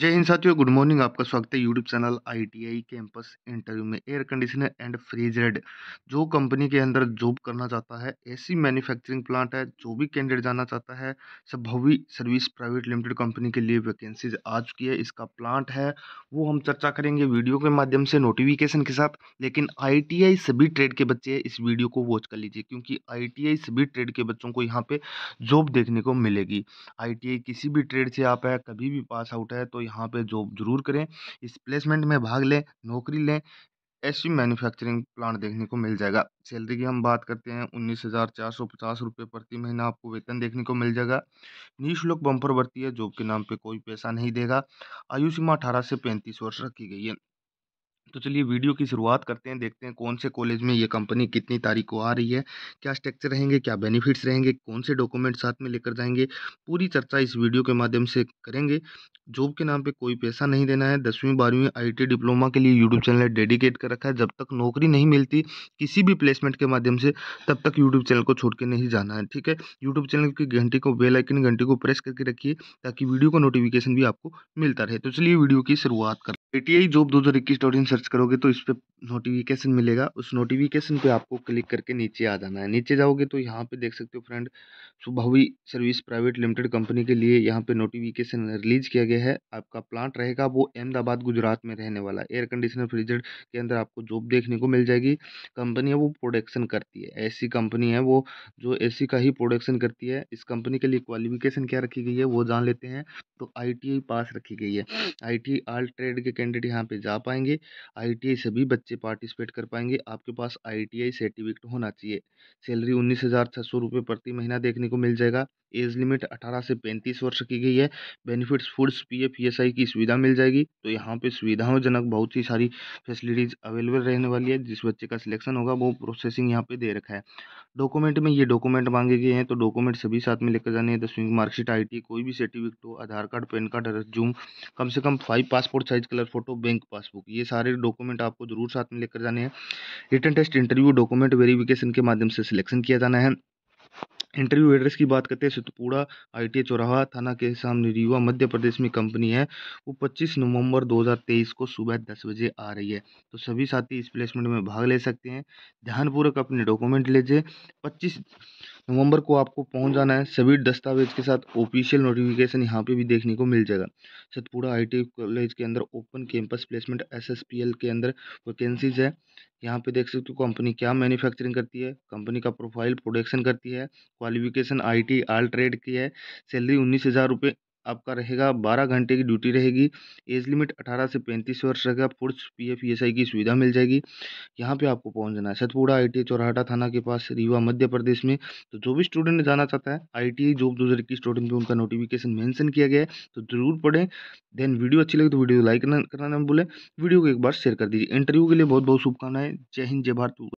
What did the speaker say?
जय हिंद साथियों good morning आपका स्वागत है YouTube channel ITI campus interview में एयर कंडीशनर एंड फ्रीजरेड जो कंपनी के अंदर जॉब करना चाहता है ऐसी मैन्युफैक्चरिंग प्लांट है जो भी कैंडिडेट जाना चाहता है Sambhavi service private limited company के लिए वैकेंसीज आ चुकी है इसका प्लांट है वो हम चर्चा करेंगे वीडियो के माध्यम से नोटिफिकेशन के साथ लेकिन आई सभी ट्रेड के बच्चे इस वीडियो को वॉच कर लीजिए क्योंकि आई सभी ट्रेड के बच्चों को यहाँ पर जॉब देखने को मिलेगी आई किसी भी ट्रेड से आप है कभी भी पास आउट है तो यहाँ पे जॉब जरूर करें इस प्लेसमेंट में भाग लें नौकरी लें ऐसी मैन्युफैक्चरिंग प्लांट देखने को मिल जाएगा सैलरी की हम बात करते हैं उन्नीस हज़ार चार सौ पचास रुपये प्रति महीना आपको वेतन देखने को मिल जाएगा निःशुल्क बम्पर भर्ती है जॉब के नाम पे कोई पैसा नहीं देगा आयु सीमा अठारह से पैंतीस वर्ष रखी गई है तो चलिए वीडियो की शुरुआत करते हैं देखते हैं कौन से कॉलेज में ये कंपनी कितनी तारीख को आ रही है क्या स्ट्रक्चर रहेंगे क्या बेनिफिट्स रहेंगे कौन से डॉक्यूमेंट साथ में लेकर जाएंगे पूरी चर्चा इस वीडियो के माध्यम से करेंगे जॉब के नाम पर कोई पैसा नहीं देना है दसवीं बारहवीं आई डिप्लोमा के लिए यूट्यूब चैनल डेडिकेट कर रखा है जब तक नौकरी नहीं मिलती किसी भी प्लेसमेंट के माध्यम से तब तक यूट्यूब चैनल को छोड़ के नहीं जाना है ठीक है यूट्यूब चैनल की घंटी को बेल आइकन घंटी को प्रेस करके रखिए ताकि वीडियो का नोटिफिकेशन भी आपको मिलता रहे तो चलिए वीडियो की शुरुआत कर ए टी आई जॉब दो हज़ार इक्कीस डॉट इन सर्च करोगे तो इस पर नोटिफिकेशन मिलेगा उस नोटिफिकेशन पे आपको क्लिक करके नीचे आ जाना है नीचे जाओगे तो यहाँ पे देख सकते हो friend Subhavi service private limited company के लिए यहाँ पे नोटिफिकेशन रिलीज किया गया है आपका प्लांट रहेगा वो अहमदाबाद गुजरात में रहने वाला एयर कंडीशनर फ्रिजर के अंदर आपको जॉब देखने को मिल जाएगी कंपनी है वो प्रोडक्शन करती है ऐसी कंपनी है वो जो ए का ही प्रोडक्शन करती है इस कंपनी के लिए क्वालिफिकेशन क्या रखी गई है वो जान लेते हैं तो आई पास रखी गई है आई टी आल ट्रेड के कैंडिडेट यहाँ पे जा पाएंगे आईटीआई सभी बच्चे पार्टिसिपेट कर पाएंगे आपके पास आईटीआई सर्टिफिकेट होना चाहिए सैलरी उन्नीस हज़ार छः सौ रुपये प्रति महीना देखने को मिल जाएगा एज लिमिट 18 से 35 वर्ष की गई है बेनिफिट्स फूड्स पीएफ ईएसआई की सुविधा मिल जाएगी तो यहाँ पे सुविधाजनक बहुत ही सारी फैसिलिटीज़ अवेलेबल रहने वाली है जिस बच्चे का सिलेक्शन होगा वो प्रोसेसिंग यहाँ पे दे रखा है डॉक्यूमेंट में ये डॉक्यूमेंट मांगे गए हैं तो डॉक्यूमेंट सभी साथ में लेकर जाने हैं दसवीं मार्कशीट आई कोई भी सर्टिफिकेट हो आधार कार्ड पैन कार्ड जूम कम से कम five passport size colour photo bank passbook ये सारे डॉक्यूमेंट आपको जरूर साथ में लेकर जाने हैं written test interview document verification के माध्यम से सिलेक्शन किया जाना है इंटरव्यू एड्रेस की बात करते हैं सुतपुड़ा आई चौराहा थाना के सामने रीवा मध्य प्रदेश में कंपनी है वो 25 नवंबर 2023 को सुबह 10 बजे आ रही है तो सभी साथी इस प्लेसमेंट में भाग ले सकते हैं ध्यानपूर्वक अपने डॉक्यूमेंट लीजिए 25 नवंबर को आपको पहुंच जाना है सभी दस्तावेज के साथ ऑफिशियल नोटिफिकेशन यहाँ पे भी देखने को मिल जाएगा सतपुड़ा टी कॉलेज के अंदर ओपन कैंपस प्लेसमेंट एसएसपीएल के अंदर वैकेंसीज है यहाँ पे देख सकते हो कंपनी क्या मैन्युफैक्चरिंग करती है कंपनी का प्रोफाइल प्रोडक्शन करती है क्वालिफिकेशन आई आल ट्रेड की है सैलरी उन्नीस हज़ार रुपये आपका रहेगा बारह घंटे की ड्यूटी रहेगी एज लिमिट अठारह से पैंतीस वर्ष रहेगा फुर्स पी एफ ई की सुविधा मिल जाएगी यहाँ पे आपको पहुँचना है सतपुड़ा आई टी चौराहटा थाना के पास रीवा मध्य प्रदेश में तो जो भी स्टूडेंट जाना चाहता है आई टी जॉब दो हज़ार इक्कीस स्टूडेंट पर उनका नोटिफिकेशन मेंशन किया गया है तो ज़रूर पढ़ें देन वीडियो अच्छी लगे तो वीडियो लाइक करना ना भूलें वीडियो को एक बार शेयर कर दीजिए इंटरव्यू के लिए बहुत बहुत शुभकामनाएं जय हिंद जय भारत